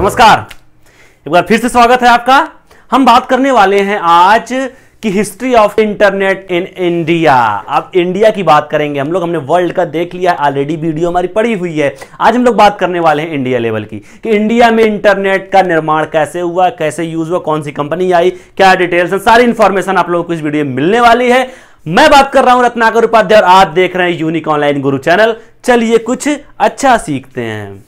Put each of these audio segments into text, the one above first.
नमस्कार एक बार फिर से स्वागत है आपका हम बात करने वाले हैं आज की history of internet in India अब इंडिया की बात करेंगे हम लोग हमने वर्ल्ड का देख लिया है ऑलरेडी वीडियो हमारी पड़ी हुई है आज हम लोग बात करने वाले हैं इंडिया लेवल की कि इंडिया में इंटरनेट का निर्माण कैसे हुआ कैसे यूज हुआ कौन सी कंपनी आई क्या डिटेल्स हैं सारी इंफॉर्मेशन आप लोगों को इस वीडियो में मिलने वाली है मैं बात कर रहा हूं रत्नाकर उपाध्याय और आप देख रहे हैं यूनिक ऑनलाइन गुरु चैनल चलिए कुछ अच्छा सीखते हैं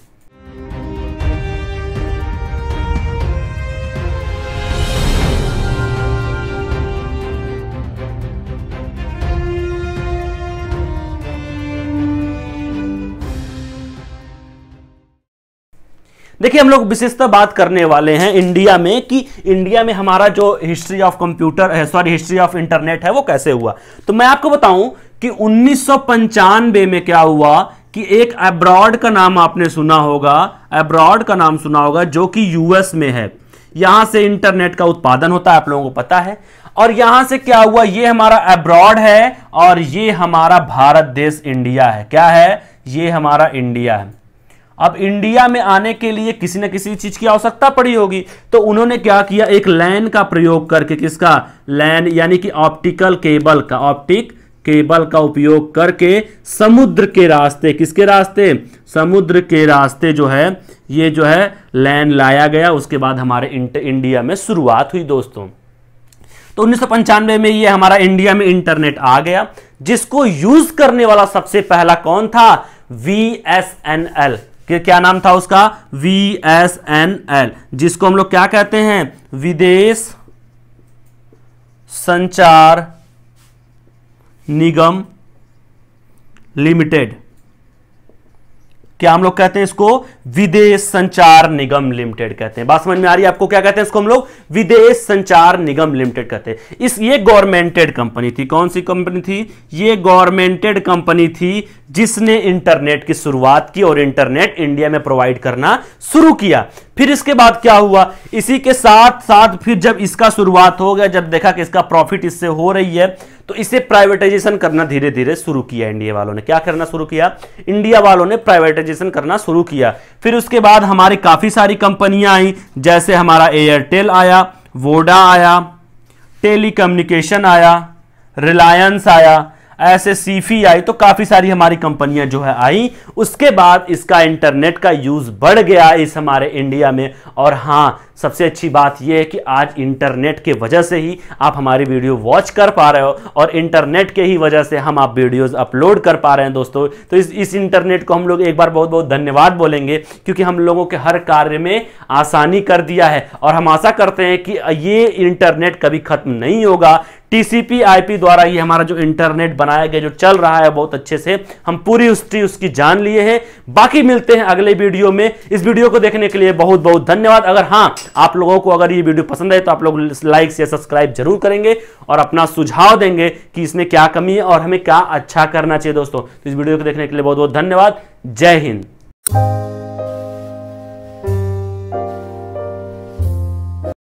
देखिए हम लोग विशेषतः बात करने वाले हैं इंडिया में कि इंडिया में हमारा जो हिस्ट्री ऑफ कंप्यूटर है सॉरी हिस्ट्री ऑफ इंटरनेट है वो कैसे हुआ तो मैं आपको बताऊं कि उन्नीस में क्या हुआ कि एक अब्रॉड का नाम आपने सुना होगा अब्रॉड का नाम सुना होगा जो कि यूएस में है यहां से इंटरनेट का उत्पादन होता है आप लोगों को पता है और यहां से क्या हुआ ये हमारा अब्रॉड है और ये हमारा भारत देश इंडिया है क्या है ये हमारा इंडिया है अब इंडिया में आने के लिए किसी न किसी चीज की आवश्यकता पड़ी होगी तो उन्होंने क्या किया एक लैन का प्रयोग करके किसका लैन यानी कि ऑप्टिकल केबल का ऑप्टिक केबल का उपयोग करके समुद्र के रास्ते किसके रास्ते समुद्र के रास्ते जो है ये जो है लैन लाया गया उसके बाद हमारे इंडिया में शुरुआत हुई दोस्तों तो उन्नीस में ये हमारा इंडिया में इंटरनेट आ गया जिसको यूज करने वाला सबसे पहला कौन था वी एस एन एल क्या नाम था उसका वी एस एन एल जिसको हम लोग क्या कहते हैं विदेश संचार निगम लिमिटेड क्या हम लोग कहते हैं इसको विदेश संचार निगम लिमिटेड कहते हैं बात समझ में आ रही है आपको क्या कहते हैं इसको हम लोग विदेश संचार निगम लिमिटेड कहते हैं इस ये गवर्नमेंटेड कंपनी थी कौन सी कंपनी थी ये गवर्नमेंटेड कंपनी थी जिसने इंटरनेट की शुरुआत की और इंटरनेट इंडिया में प्रोवाइड करना शुरू किया फिर इसके बाद क्या हुआ इसी के साथ साथ फिर जब इसका शुरुआत हो गया जब देखा कि इसका प्रॉफिट इससे हो रही है तो इसे प्राइवेटाइजेशन करना धीरे धीरे शुरू किया इंडिया वालों ने क्या करना शुरू किया इंडिया वालों ने प्राइवेटाइजेशन करना शुरू किया फिर उसके बाद हमारी काफ़ी सारी कंपनियां आई जैसे हमारा एयरटेल आया वोडा आया टेली आया रिलायंस आया ऐसे सीफी e आई तो काफ़ी सारी हमारी कंपनियां जो है आई उसके बाद इसका इंटरनेट का यूज़ बढ़ गया इस हमारे इंडिया में और हां सबसे अच्छी बात यह है कि आज इंटरनेट के वजह से ही आप हमारी वीडियो वॉच कर पा रहे हो और इंटरनेट के ही वजह से हम आप वीडियोस अपलोड कर पा रहे हैं दोस्तों तो इस इस इंटरनेट को हम लोग एक बार बहुत बहुत धन्यवाद बोलेंगे क्योंकि हम लोगों के हर कार्य में आसानी कर दिया है और हम आशा करते हैं कि ये इंटरनेट कभी खत्म नहीं होगा टीसीपी पी द्वारा ये हमारा जो इंटरनेट बनाया गया जो चल रहा है बहुत अच्छे से हम पूरी हिस्ट्री उसकी जान लिए हैं बाकी मिलते हैं अगले वीडियो में इस वीडियो को देखने के लिए बहुत बहुत धन्यवाद अगर हाँ आप लोगों को अगर ये वीडियो पसंद आए तो आप लोग लाइक या सब्सक्राइब जरूर करेंगे और अपना सुझाव देंगे कि इसमें क्या कमी है और हमें क्या अच्छा करना चाहिए दोस्तों तो इस वीडियो को देखने के लिए बहुत बहुत धन्यवाद जय हिंद